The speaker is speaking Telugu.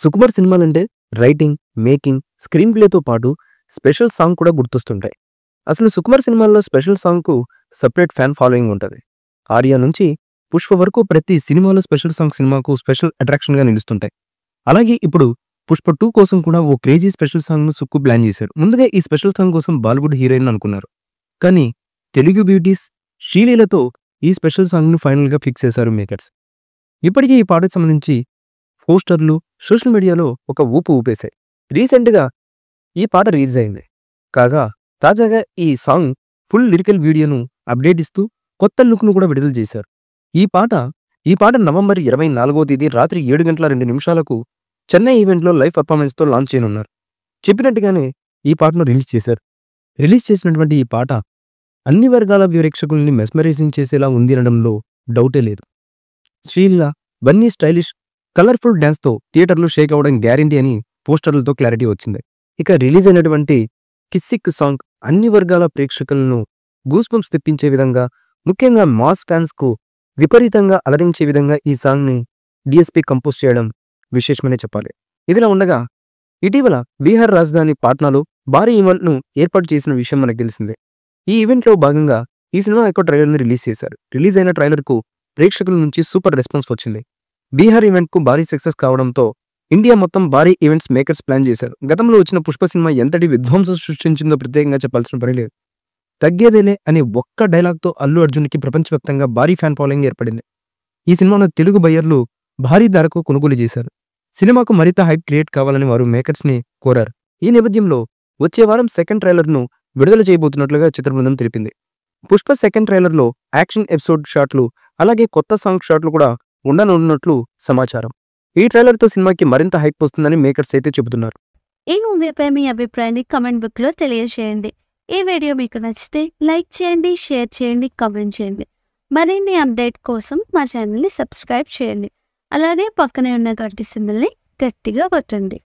సుకుమార్ సినిమాలంటే రైటింగ్ మేకింగ్ స్క్రీన్ ప్లేతో పాటు స్పెషల్ సాంగ్ కూడా గుర్తొస్తుంటాయి అసలు సుకుమార్ సినిమాల్లో స్పెషల్ సాంగ్కు సపరేట్ ఫ్యాన్ ఫాలోయింగ్ ఉంటుంది ఆర్యా నుంచి పుష్ప వరకు ప్రతి సినిమాలో స్పెషల్ సాంగ్ సినిమాకు స్పెషల్ అట్రాక్షన్గా నిలుస్తుంటాయి అలాగే ఇప్పుడు పుష్ప టూ కోసం కూడా ఓ క్రేజీ స్పెషల్ సాంగ్ను సుక్కు ప్లాన్ చేశారు ముందుగా ఈ స్పెషల్ సాంగ్ కోసం బాలీవుడ్ హీరోయిన్ అనుకున్నారు కానీ తెలుగు బ్యూటీస్ షీలీలతో ఈ స్పెషల్ సాంగ్ను ఫైనల్గా ఫిక్స్ చేశారు మేకర్స్ ఇప్పటికీ ఈ పాటకు సంబంధించి పోస్టర్లు సోషల్ మీడియాలో ఒక ఊపు ఊపేశాయి రీసెంట్గా ఈ పాట రిలీజ్ అయింది కాగా తాజాగా ఈ సాంగ్ ఫుల్ లిరికల్ వీడియోను అప్డేట్ ఇస్తూ కొత్త లుక్ను కూడా విడుదల చేశారు ఈ పాట ఈ పాట నవంబర్ ఇరవై నాలుగో తేదీ రాత్రి ఏడు గంటల రెండు నిమిషాలకు చెన్నై ఈవెంట్లో లైవ్ పర్ఫార్మెన్స్తో లాంచ్ చేయనున్నారు చెప్పినట్టుగానే ఈ పాటను రిలీజ్ చేశారు రిలీజ్ చేసినటువంటి ఈ పాట అన్ని వర్గాల ప్రేక్షకుల్ని మెస్మరైజింగ్ చేసేలా ఉంది అనడంలో డౌటే లేదు శ్రీలీల బన్నీ స్టైలిష్ కలర్ఫుల్ డ్యాన్స్తో థియేటర్లు షేక్ అవడం గ్యారంటీ అని పోస్టర్లతో క్లారిటీ వచ్చింది ఇక రిలీజ్ అయినటువంటి కిస్సిక్ సాంగ్ అన్ని వర్గాల ప్రేక్షకులను గూస్బంప్స్ తెప్పించే విధంగా ముఖ్యంగా మాస్ ఫ్యాన్స్కు విపరీతంగా అలరించే విధంగా ఈ సాంగ్ని డిఎస్పీ కంపోజ్ చేయడం విశేషమనే చెప్పాలి ఇదిలా ఉండగా ఇటీవల బీహార్ రాజధాని పాట్నాలో భారీ ఈవెంట్ను ఏర్పాటు చేసిన విషయం మనకు తెలిసిందే ఈ ఈవెంట్లో భాగంగా ఈ సినిమా యొక్క ట్రైలర్ని రిలీజ్ చేశారు రిలీజ్ అయిన ట్రైలర్కు ప్రేక్షకుల నుంచి సూపర్ రెస్పాన్స్ వచ్చింది బీహార్ ఈవెంట్కు భారీ సక్సెస్ కావడంతో ఇండియా మొత్తం భారీ ఈవెంట్స్ మేకర్స్ ప్లాన్ చేశారు గతంలో వచ్చిన పుష్ప సినిమా ఎంతటి విధ్వంసం సృష్టించిందో ప్రత్యేకంగా చెప్పాల్సిన పని లేదు తగ్గేదేలే అనే ఒక్క డైలాగ్తో అల్లు అర్జున్కి ప్రపంచవ్యాప్తంగా భారీ ఫ్యాన్ ఫాలోయింగ్ ఏర్పడింది ఈ సినిమాను తెలుగు బయ్యర్లు భారీ ధరకు కొనుగోలు చేశారు సినిమాకు మరింత హైప్ క్రియేట్ కావాలని వారు మేకర్స్ని కోరారు ఈ నేపథ్యంలో వచ్చే వారం సెకండ్ ట్రైలర్ను విడుదల చేయబోతున్నట్లుగా చిత్రబృందం తెలిపింది పుష్ప సెకండ్ ట్రైలర్లో యాక్షన్ ఎపిసోడ్ షాట్లు అలాగే కొత్త సాంగ్ షాట్లు కూడా ఉండనున్నట్లు సమాచారం ఈ ట్రైలర్తో సినిమాకి మరింత హైప్ వస్తుందని మేకర్స్ అయితే చెబుతున్నారు ఈ మూవీపై మీ అభిప్రాయాన్ని కమెంట్ బుక్లో తెలియజేయండి ఈ వీడియో మీకు నచ్చితే లైక్ చేయండి షేర్ చేయండి కామెంట్ చేయండి మరిన్ని అప్డేట్ కోసం మా ఛానల్ని సబ్స్క్రైబ్ చేయండి అలాగే పక్కనే ఉన్న గట్టి సింబల్ని గట్టిగా కొట్టండి